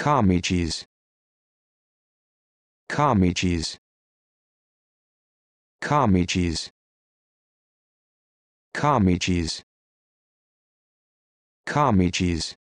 Kami cheese. Kami cheese. Kami cheese. Kami cheese. Kami cheese.